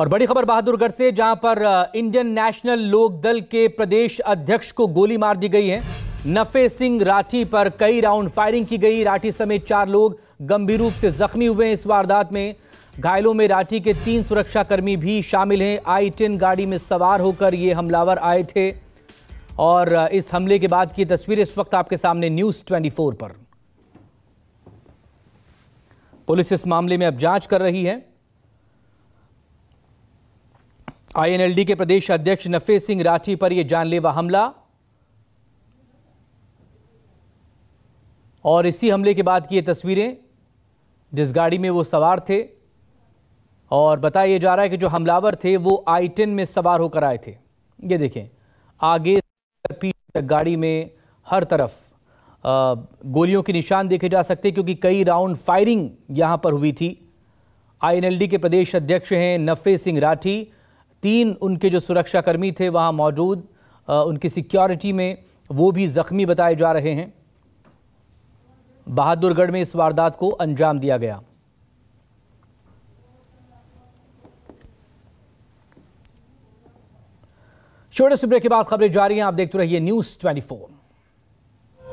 और बड़ी खबर बहादुरगढ़ से जहां पर इंडियन नेशनल लोक दल के प्रदेश अध्यक्ष को गोली मार दी गई है नफे सिंह राठी पर कई राउंड फायरिंग की गई राठी समेत चार लोग गंभीर रूप से जख्मी हुए हैं इस वारदात में घायलों में राठी के तीन सुरक्षाकर्मी भी शामिल हैं आई टेन गाड़ी में सवार होकर ये हमलावर आए थे और इस हमले के बाद की तस्वीरें इस वक्त आपके सामने न्यूज़ ट्वेंटी पर पुलिस इस मामले में अब जांच कर रही है आईएनएलडी के प्रदेश अध्यक्ष नफे सिंह राठी पर यह जानलेवा हमला और इसी हमले के बाद की ये तस्वीरें जिस गाड़ी में वो सवार थे और बताया जा रहा है कि जो हमलावर थे वो आई टेन में सवार होकर आए थे ये देखें आगे पीछे तक गाड़ी में हर तरफ गोलियों के निशान देखे जा सकते क्योंकि कई राउंड फायरिंग यहां पर हुई थी आईएनएलडी के प्रदेश अध्यक्ष हैं नफे सिंह राठी तीन उनके जो सुरक्षाकर्मी थे वहाँ मौजूद उनकी सिक्योरिटी में वो भी ज़ख्मी बताए जा रहे हैं बहादुरगढ़ में इस वारदात को अंजाम दिया गया छोटे से ब्रेक के बाद खबरें जारी हैं आप देखते रहिए न्यूज़ 24